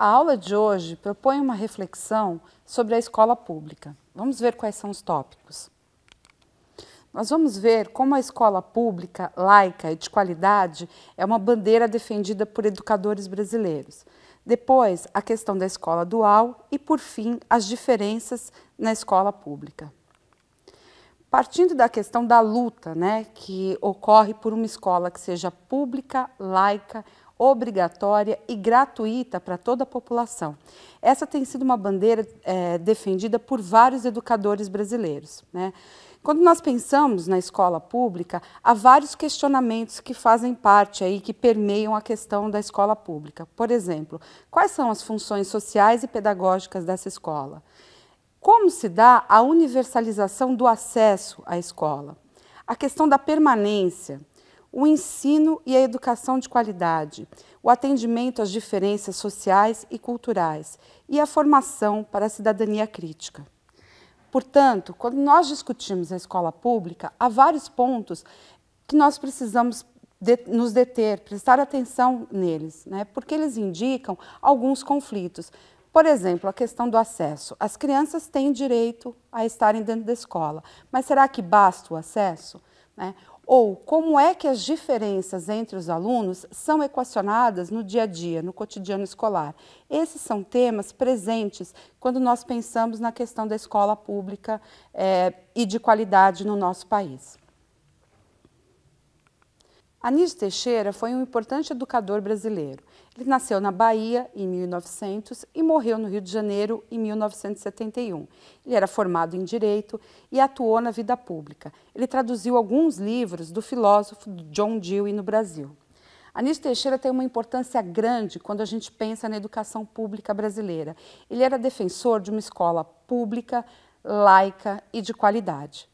A aula de hoje propõe uma reflexão sobre a escola pública. Vamos ver quais são os tópicos. Nós vamos ver como a escola pública, laica e de qualidade é uma bandeira defendida por educadores brasileiros. Depois, a questão da escola dual e, por fim, as diferenças na escola pública. Partindo da questão da luta né, que ocorre por uma escola que seja pública, laica e obrigatória e gratuita para toda a população. Essa tem sido uma bandeira é, defendida por vários educadores brasileiros. Né? Quando nós pensamos na escola pública, há vários questionamentos que fazem parte aí, que permeiam a questão da escola pública. Por exemplo, quais são as funções sociais e pedagógicas dessa escola? Como se dá a universalização do acesso à escola? A questão da permanência, o ensino e a educação de qualidade, o atendimento às diferenças sociais e culturais e a formação para a cidadania crítica. Portanto, quando nós discutimos a escola pública, há vários pontos que nós precisamos de, nos deter, prestar atenção neles, né? porque eles indicam alguns conflitos. Por exemplo, a questão do acesso. As crianças têm direito a estarem dentro da escola, mas será que basta o acesso? Né? Ou como é que as diferenças entre os alunos são equacionadas no dia a dia, no cotidiano escolar? Esses são temas presentes quando nós pensamos na questão da escola pública é, e de qualidade no nosso país. Anísio Teixeira foi um importante educador brasileiro. Ele nasceu na Bahia em 1900 e morreu no Rio de Janeiro em 1971. Ele era formado em direito e atuou na vida pública. Ele traduziu alguns livros do filósofo John Dewey no Brasil. Anísio Teixeira tem uma importância grande quando a gente pensa na educação pública brasileira. Ele era defensor de uma escola pública, laica e de qualidade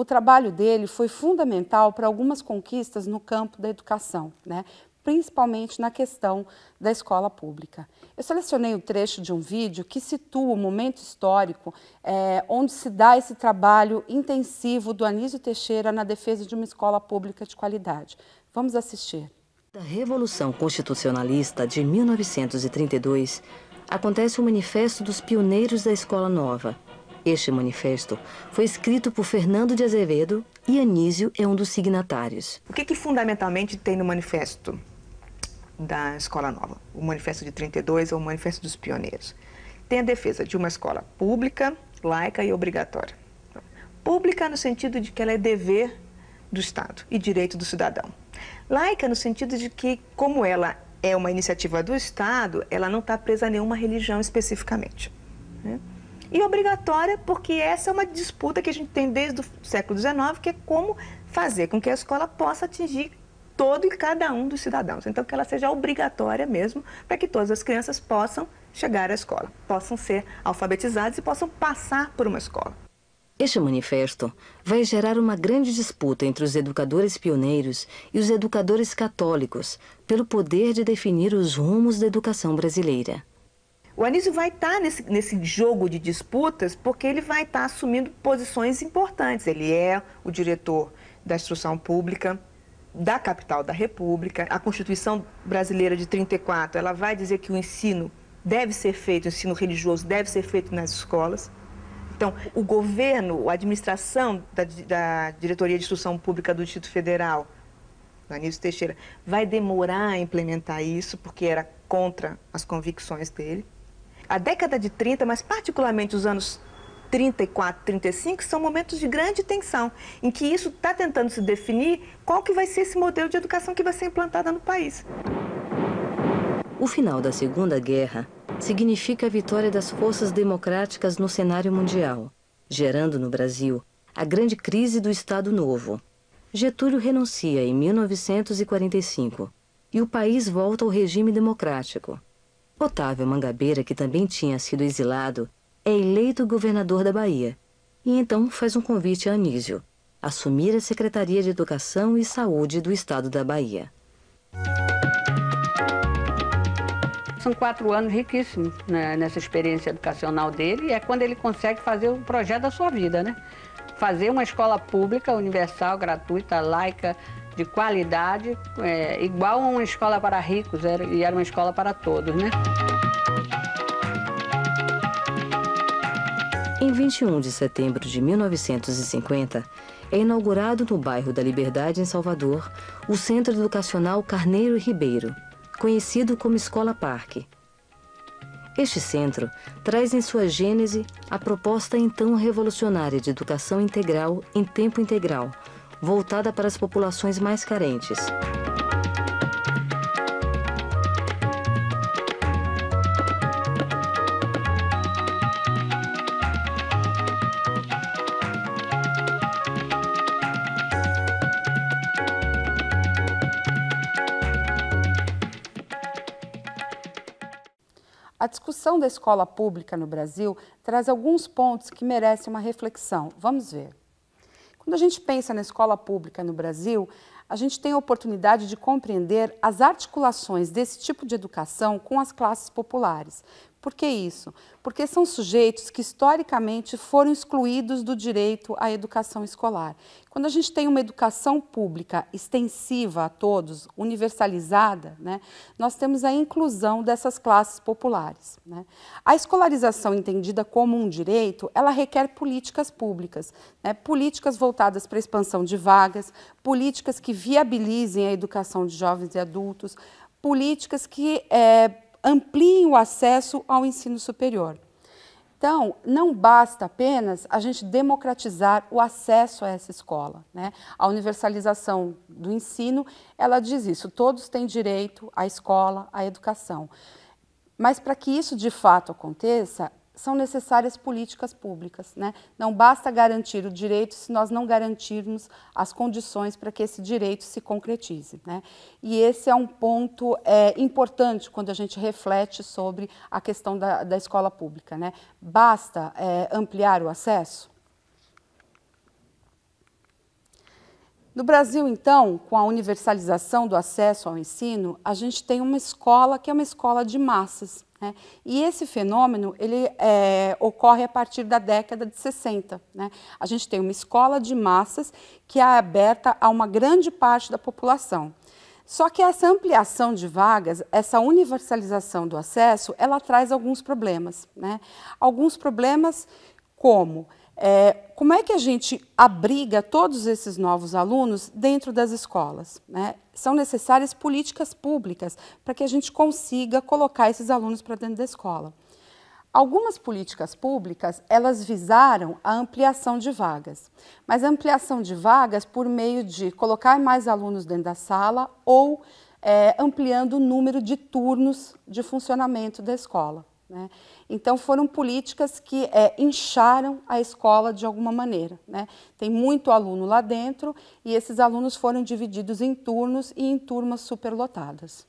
o trabalho dele foi fundamental para algumas conquistas no campo da educação, né? principalmente na questão da escola pública. Eu selecionei o um trecho de um vídeo que situa o momento histórico é, onde se dá esse trabalho intensivo do Anísio Teixeira na defesa de uma escola pública de qualidade. Vamos assistir. Da Revolução Constitucionalista de 1932, acontece o Manifesto dos Pioneiros da Escola Nova, este manifesto foi escrito por Fernando de Azevedo e Anísio é um dos signatários. O que, que fundamentalmente tem no manifesto da Escola Nova? O manifesto de 32 ou é o manifesto dos pioneiros. Tem a defesa de uma escola pública, laica e obrigatória. Pública no sentido de que ela é dever do Estado e direito do cidadão. Laica no sentido de que, como ela é uma iniciativa do Estado, ela não está presa a nenhuma religião especificamente. Né? e obrigatória, porque essa é uma disputa que a gente tem desde o século XIX, que é como fazer com que a escola possa atingir todo e cada um dos cidadãos. Então, que ela seja obrigatória mesmo, para que todas as crianças possam chegar à escola, possam ser alfabetizadas e possam passar por uma escola. Este manifesto vai gerar uma grande disputa entre os educadores pioneiros e os educadores católicos pelo poder de definir os rumos da educação brasileira. O Anísio vai estar tá nesse, nesse jogo de disputas porque ele vai estar tá assumindo posições importantes. Ele é o diretor da instrução pública da capital da República. A Constituição brasileira de 34, ela vai dizer que o ensino deve ser feito, o ensino religioso deve ser feito nas escolas. Então, o governo, a administração da, da Diretoria de Instrução Pública do Distrito Federal, Anísio Teixeira, vai demorar a implementar isso, porque era contra as convicções dele a década de 30, mas particularmente os anos 34, 35, são momentos de grande tensão, em que isso está tentando se definir qual que vai ser esse modelo de educação que vai ser implantada no país. O final da Segunda Guerra significa a vitória das forças democráticas no cenário mundial, gerando no Brasil a grande crise do Estado Novo. Getúlio renuncia em 1945 e o país volta ao regime democrático. Otávio Mangabeira, que também tinha sido exilado, é eleito governador da Bahia e então faz um convite a Anísio, assumir a Secretaria de Educação e Saúde do Estado da Bahia. São quatro anos riquíssimos né, nessa experiência educacional dele e é quando ele consegue fazer o projeto da sua vida, né? Fazer uma escola pública, universal, gratuita, laica, de qualidade, é, igual uma escola para ricos, era, e era uma escola para todos, né? Em 21 de setembro de 1950, é inaugurado no bairro da Liberdade, em Salvador, o Centro Educacional Carneiro e Ribeiro, conhecido como Escola Parque. Este centro traz em sua gênese a proposta então revolucionária de educação integral em tempo integral, voltada para as populações mais carentes. A discussão da escola pública no Brasil traz alguns pontos que merecem uma reflexão. Vamos ver. Quando a gente pensa na escola pública no Brasil, a gente tem a oportunidade de compreender as articulações desse tipo de educação com as classes populares, por que isso? Porque são sujeitos que historicamente foram excluídos do direito à educação escolar. Quando a gente tem uma educação pública extensiva a todos, universalizada, né, nós temos a inclusão dessas classes populares. Né? A escolarização entendida como um direito, ela requer políticas públicas, né, políticas voltadas para a expansão de vagas, políticas que viabilizem a educação de jovens e adultos, políticas que é, ampliem o acesso ao ensino superior. Então, não basta apenas a gente democratizar o acesso a essa escola. Né? A universalização do ensino, ela diz isso, todos têm direito à escola, à educação. Mas para que isso de fato aconteça, são necessárias políticas públicas. Né? Não basta garantir o direito se nós não garantirmos as condições para que esse direito se concretize. Né? E esse é um ponto é, importante quando a gente reflete sobre a questão da, da escola pública. Né? Basta é, ampliar o acesso? No Brasil, então, com a universalização do acesso ao ensino, a gente tem uma escola que é uma escola de massas. Né? E esse fenômeno ele é, ocorre a partir da década de 60. Né? A gente tem uma escola de massas que é aberta a uma grande parte da população. Só que essa ampliação de vagas, essa universalização do acesso, ela traz alguns problemas. Né? Alguns problemas como é, como é que a gente abriga todos esses novos alunos dentro das escolas? Né? São necessárias políticas públicas para que a gente consiga colocar esses alunos para dentro da escola. Algumas políticas públicas, elas visaram a ampliação de vagas, mas a ampliação de vagas por meio de colocar mais alunos dentro da sala ou é, ampliando o número de turnos de funcionamento da escola. Né? Então foram políticas que é, incharam a escola de alguma maneira. Né? Tem muito aluno lá dentro e esses alunos foram divididos em turnos e em turmas superlotadas.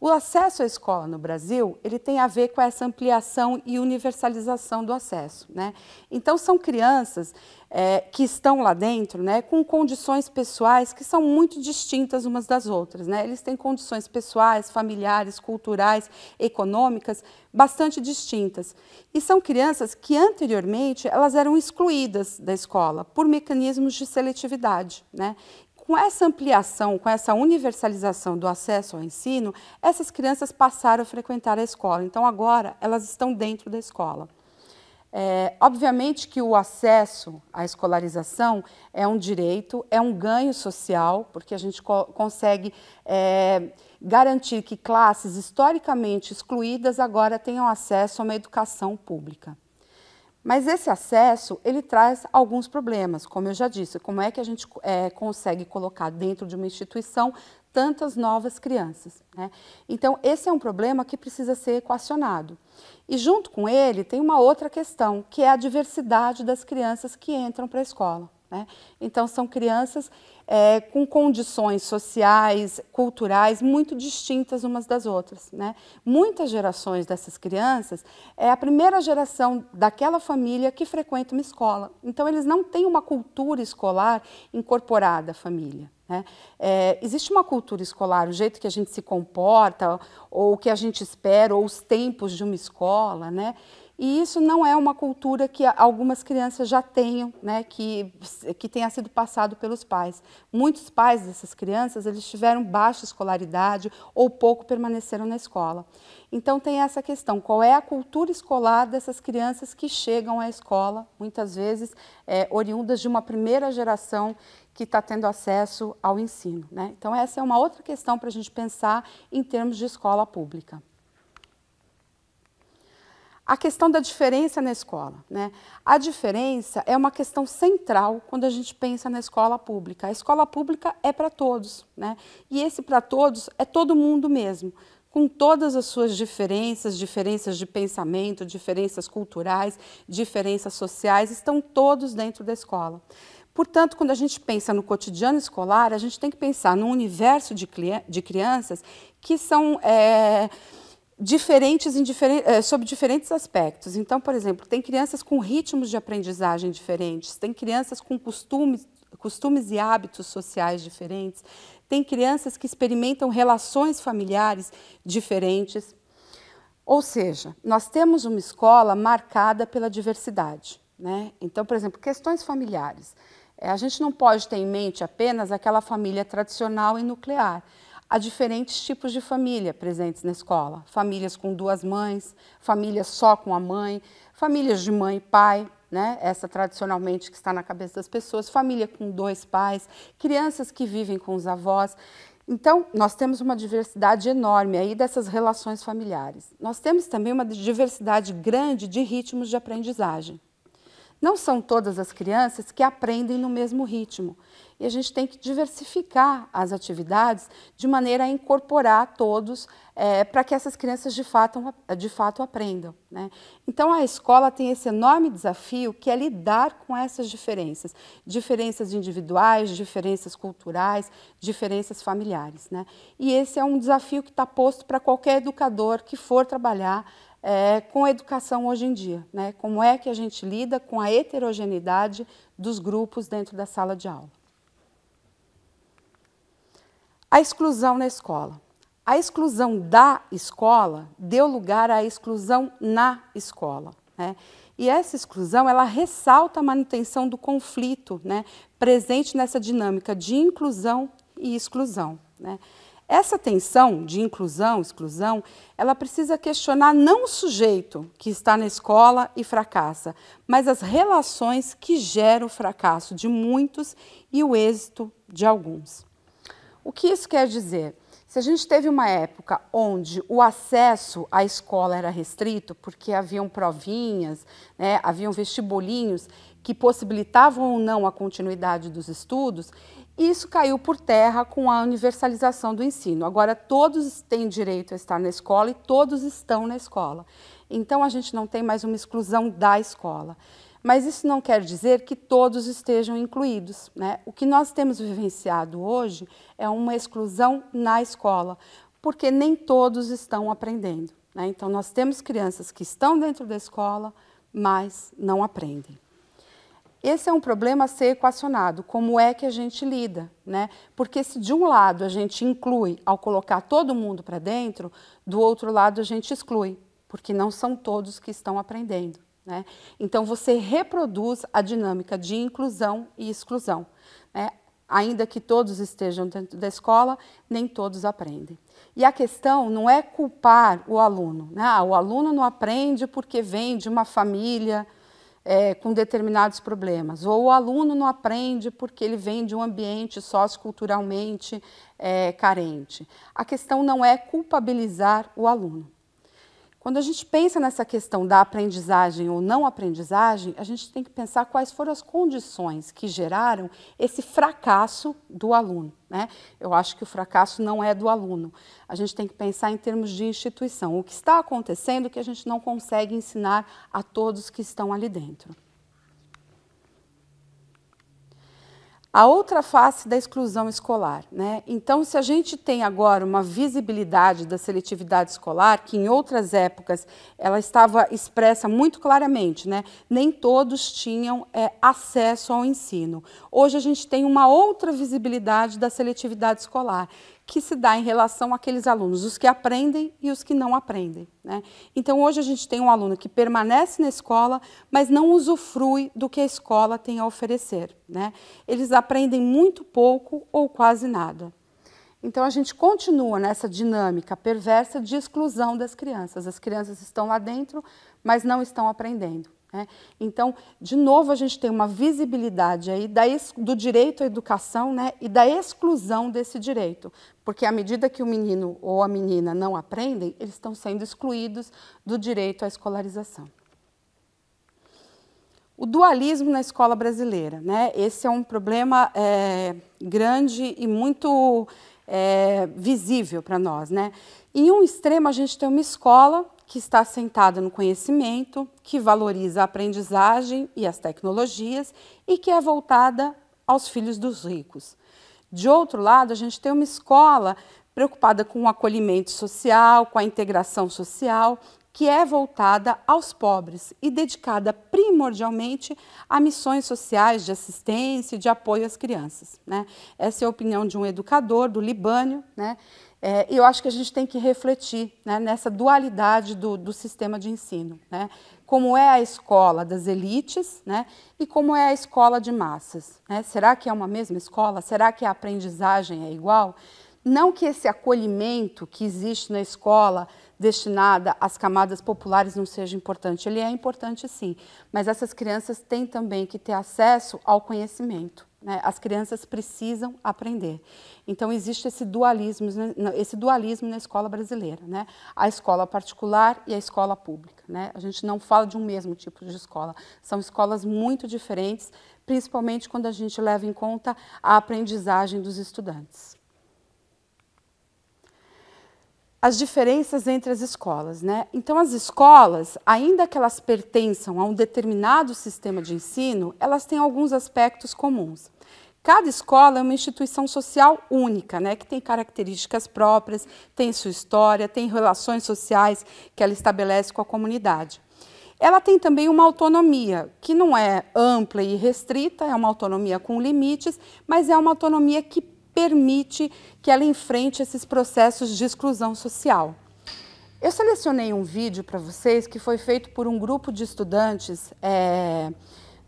O acesso à escola no Brasil, ele tem a ver com essa ampliação e universalização do acesso, né? Então são crianças é, que estão lá dentro, né, com condições pessoais que são muito distintas umas das outras, né? Eles têm condições pessoais, familiares, culturais, econômicas bastante distintas. E são crianças que anteriormente elas eram excluídas da escola por mecanismos de seletividade, né? Com essa ampliação, com essa universalização do acesso ao ensino, essas crianças passaram a frequentar a escola. Então, agora, elas estão dentro da escola. É, obviamente que o acesso à escolarização é um direito, é um ganho social, porque a gente co consegue é, garantir que classes historicamente excluídas agora tenham acesso a uma educação pública. Mas esse acesso, ele traz alguns problemas, como eu já disse, como é que a gente é, consegue colocar dentro de uma instituição tantas novas crianças. Né? Então, esse é um problema que precisa ser equacionado. E junto com ele, tem uma outra questão, que é a diversidade das crianças que entram para a escola. Né? Então, são crianças é, com condições sociais, culturais muito distintas umas das outras. Né? Muitas gerações dessas crianças é a primeira geração daquela família que frequenta uma escola. Então, eles não têm uma cultura escolar incorporada à família. Né? É, existe uma cultura escolar, o jeito que a gente se comporta, ou o que a gente espera, ou os tempos de uma escola. Né? E isso não é uma cultura que algumas crianças já tenham, né, que, que tenha sido passado pelos pais. Muitos pais dessas crianças, eles tiveram baixa escolaridade ou pouco permaneceram na escola. Então tem essa questão, qual é a cultura escolar dessas crianças que chegam à escola, muitas vezes é, oriundas de uma primeira geração que está tendo acesso ao ensino. Né? Então essa é uma outra questão para a gente pensar em termos de escola pública. A questão da diferença na escola. Né? A diferença é uma questão central quando a gente pensa na escola pública. A escola pública é para todos, né? e esse para todos é todo mundo mesmo, com todas as suas diferenças, diferenças de pensamento, diferenças culturais, diferenças sociais, estão todos dentro da escola. Portanto, quando a gente pensa no cotidiano escolar, a gente tem que pensar num universo de, de crianças que são. É, diferentes diferentes, eh, sobre diferentes aspectos. Então, por exemplo, tem crianças com ritmos de aprendizagem diferentes, tem crianças com costumes, costumes e hábitos sociais diferentes, tem crianças que experimentam relações familiares diferentes. Ou seja, nós temos uma escola marcada pela diversidade. Né? Então, por exemplo, questões familiares. É, a gente não pode ter em mente apenas aquela família tradicional e nuclear a diferentes tipos de família presentes na escola: famílias com duas mães, famílias só com a mãe, famílias de mãe e pai, né? essa tradicionalmente que está na cabeça das pessoas, família com dois pais, crianças que vivem com os avós. Então, nós temos uma diversidade enorme aí dessas relações familiares. Nós temos também uma diversidade grande de ritmos de aprendizagem. Não são todas as crianças que aprendem no mesmo ritmo. E a gente tem que diversificar as atividades de maneira a incorporar todos é, para que essas crianças de fato, de fato aprendam. Né? Então a escola tem esse enorme desafio que é lidar com essas diferenças, diferenças individuais, diferenças culturais, diferenças familiares. Né? E esse é um desafio que está posto para qualquer educador que for trabalhar é, com a educação hoje em dia. Né? Como é que a gente lida com a heterogeneidade dos grupos dentro da sala de aula. A exclusão na escola. A exclusão da escola deu lugar à exclusão na escola. Né? E essa exclusão ela ressalta a manutenção do conflito né? presente nessa dinâmica de inclusão e exclusão. Né? Essa tensão de inclusão, exclusão, ela precisa questionar não o sujeito que está na escola e fracassa, mas as relações que geram o fracasso de muitos e o êxito de alguns. O que isso quer dizer? Se a gente teve uma época onde o acesso à escola era restrito, porque haviam provinhas, né, haviam vestibulinhos que possibilitavam ou não a continuidade dos estudos, isso caiu por terra com a universalização do ensino. Agora todos têm direito a estar na escola e todos estão na escola. Então a gente não tem mais uma exclusão da escola. Mas isso não quer dizer que todos estejam incluídos. Né? O que nós temos vivenciado hoje é uma exclusão na escola, porque nem todos estão aprendendo. Né? Então nós temos crianças que estão dentro da escola, mas não aprendem. Esse é um problema a ser equacionado, como é que a gente lida, né? Porque se de um lado a gente inclui ao colocar todo mundo para dentro, do outro lado a gente exclui, porque não são todos que estão aprendendo, né? Então você reproduz a dinâmica de inclusão e exclusão, né? Ainda que todos estejam dentro da escola, nem todos aprendem. E a questão não é culpar o aluno, né? Ah, o aluno não aprende porque vem de uma família é, com determinados problemas. Ou o aluno não aprende porque ele vem de um ambiente socioculturalmente é, carente. A questão não é culpabilizar o aluno. Quando a gente pensa nessa questão da aprendizagem ou não aprendizagem, a gente tem que pensar quais foram as condições que geraram esse fracasso do aluno. Né? Eu acho que o fracasso não é do aluno. A gente tem que pensar em termos de instituição. O que está acontecendo que a gente não consegue ensinar a todos que estão ali dentro. a outra face da exclusão escolar. Né? Então, se a gente tem agora uma visibilidade da seletividade escolar, que em outras épocas ela estava expressa muito claramente, né? nem todos tinham é, acesso ao ensino. Hoje a gente tem uma outra visibilidade da seletividade escolar, que se dá em relação àqueles alunos, os que aprendem e os que não aprendem. Né? Então, hoje a gente tem um aluno que permanece na escola, mas não usufrui do que a escola tem a oferecer. Né? Eles aprendem muito pouco ou quase nada. Então, a gente continua nessa dinâmica perversa de exclusão das crianças. As crianças estão lá dentro, mas não estão aprendendo. Né? Então, de novo, a gente tem uma visibilidade aí da, do direito à educação né, e da exclusão desse direito, porque à medida que o menino ou a menina não aprendem, eles estão sendo excluídos do direito à escolarização. O dualismo na escola brasileira, né? esse é um problema é, grande e muito é, visível para nós. Né? Em um extremo, a gente tem uma escola que está assentada no conhecimento, que valoriza a aprendizagem e as tecnologias e que é voltada aos filhos dos ricos. De outro lado, a gente tem uma escola preocupada com o acolhimento social, com a integração social, que é voltada aos pobres e dedicada primordialmente a missões sociais de assistência e de apoio às crianças. Né? Essa é a opinião de um educador do Libânio, né? É, eu acho que a gente tem que refletir né, nessa dualidade do, do, sistema de ensino. Né? Como é a escola das elites né, e como é a escola de massas? Né? Será que é uma mesma escola? Será que a aprendizagem é igual? Não que esse acolhimento que existe na escola destinada às camadas populares não seja importante, ele é importante sim, mas essas crianças têm também que ter acesso ao conhecimento. Né? As crianças precisam aprender. Então existe esse dualismo, né? esse dualismo na escola brasileira, né? A escola particular e a escola pública, né? A gente não fala de um mesmo tipo de escola. São escolas muito diferentes, principalmente quando a gente leva em conta a aprendizagem dos estudantes. as diferenças entre as escolas. Né? Então, as escolas, ainda que elas pertençam a um determinado sistema de ensino, elas têm alguns aspectos comuns. Cada escola é uma instituição social única, né, que tem características próprias, tem sua história, tem relações sociais que ela estabelece com a comunidade. Ela tem também uma autonomia, que não é ampla e restrita, é uma autonomia com limites, mas é uma autonomia que permite que ela enfrente esses processos de exclusão social. Eu selecionei um vídeo para vocês que foi feito por um grupo de estudantes é,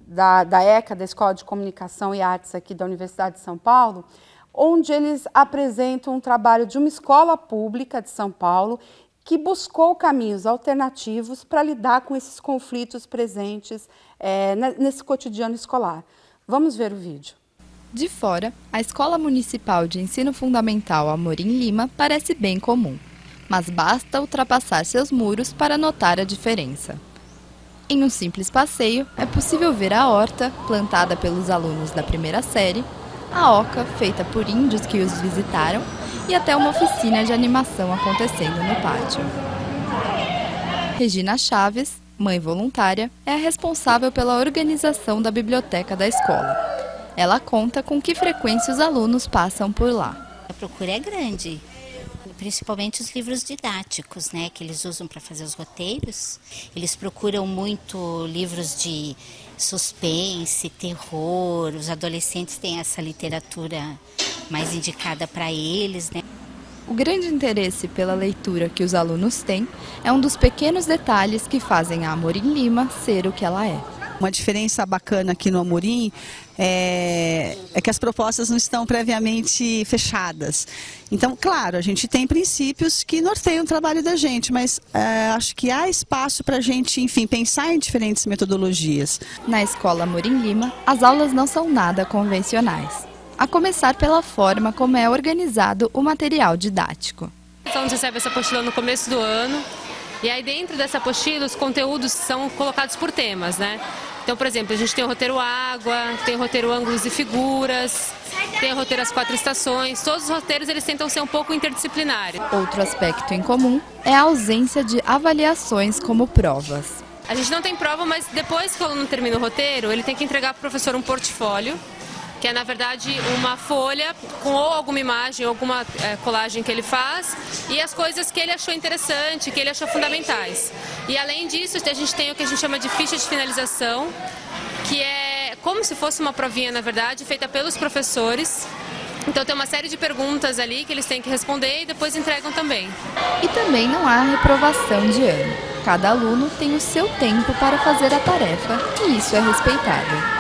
da, da ECA, da Escola de Comunicação e Artes aqui da Universidade de São Paulo, onde eles apresentam um trabalho de uma escola pública de São Paulo que buscou caminhos alternativos para lidar com esses conflitos presentes é, nesse cotidiano escolar. Vamos ver o vídeo. De fora, a Escola Municipal de Ensino Fundamental Amorim Lima parece bem comum, mas basta ultrapassar seus muros para notar a diferença. Em um simples passeio, é possível ver a horta, plantada pelos alunos da primeira série, a oca, feita por índios que os visitaram, e até uma oficina de animação acontecendo no pátio. Regina Chaves, mãe voluntária, é a responsável pela organização da biblioteca da escola. Ela conta com que frequência os alunos passam por lá. A procura é grande, principalmente os livros didáticos, né, que eles usam para fazer os roteiros. Eles procuram muito livros de suspense, terror. Os adolescentes têm essa literatura mais indicada para eles, né? O grande interesse pela leitura que os alunos têm é um dos pequenos detalhes que fazem a Amorim Lima ser o que ela é. Uma diferença bacana aqui no Amorim é, é, que as propostas não estão previamente fechadas. Então, claro, a gente tem princípios que norteiam o trabalho da gente, mas é, acho que há espaço para a gente, enfim, pensar em diferentes metodologias. Na escola Amorim Lima, as aulas não são nada convencionais. A começar pela forma como é organizado o material didático. Então, a gente recebe essa apostila no começo do ano, e aí dentro dessa apostila os conteúdos são colocados por temas, né? Então, por exemplo, a gente tem o roteiro água, tem o roteiro ângulos e figuras, tem o roteiro as quatro estações. Todos os roteiros eles tentam ser um pouco interdisciplinares. Outro aspecto em comum é a ausência de avaliações como provas. A gente não tem prova, mas depois que o aluno termina o roteiro, ele tem que entregar para o professor um portfólio que é na verdade uma folha com ou alguma imagem, alguma é, colagem que ele faz e as coisas que ele achou interessante, que ele achou fundamentais. E além disso, a gente tem o que a gente chama de ficha de finalização, que é como se fosse uma provinha, na verdade, feita pelos professores então tem uma série de perguntas ali que eles têm que responder e depois entregam também. E também não há reprovação de ano. Cada aluno tem o seu tempo para fazer a tarefa e isso é respeitado.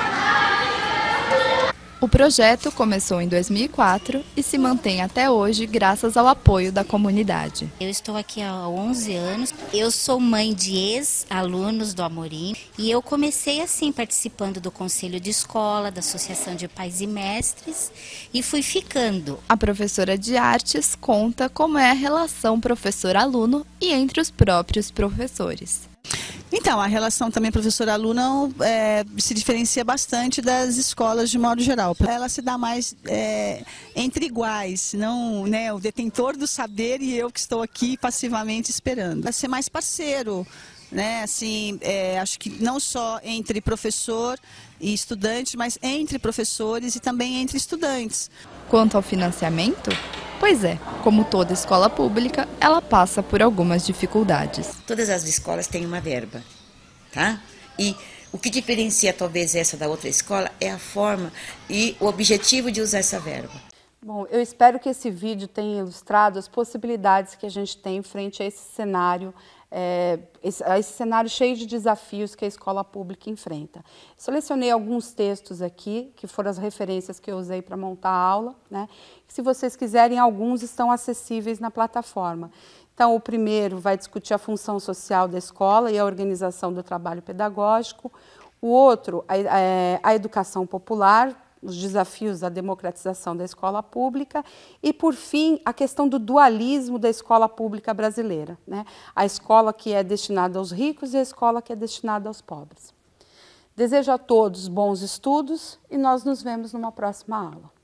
O projeto começou em 2004 e se mantém até hoje graças ao apoio da comunidade. Eu estou aqui há 11 anos. Eu sou mãe de ex-alunos do Amorim e eu comecei assim participando do conselho de escola, da Associação de Pais e Mestres e fui ficando. A professora de artes conta como é a relação professor-aluno e entre os próprios professores. Então, a relação também professor-aluna é, se diferencia bastante das escolas de modo geral. Ela se dá mais é, entre iguais, não né, o detentor do saber e eu que estou aqui passivamente esperando. Vai ser mais parceiro, né? Assim, é, acho que não só entre professor e estudante, mas entre professores e também entre estudantes. Quanto ao financiamento, Pois é, como toda escola pública, ela passa por algumas dificuldades. Todas as escolas têm uma verba, tá? E o que diferencia talvez essa da outra escola é a forma e o objetivo de usar essa verba. Bom, eu espero que esse vídeo tenha ilustrado as possibilidades que a gente tem frente a esse cenário é, esse, esse, cenário cheio de desafios que a escola pública enfrenta. Selecionei alguns textos aqui, que foram as referências que eu usei para montar a aula. Né? Se vocês quiserem, alguns estão acessíveis na plataforma. Então, o primeiro vai discutir a função social da escola e a organização do trabalho pedagógico. O outro, a, a, é, a educação popular, os desafios da democratização da escola pública e, por fim, a questão do dualismo da escola pública brasileira, né? a escola que é destinada aos ricos e a escola que é destinada aos pobres. Desejo a todos bons estudos e nós nos vemos numa próxima aula.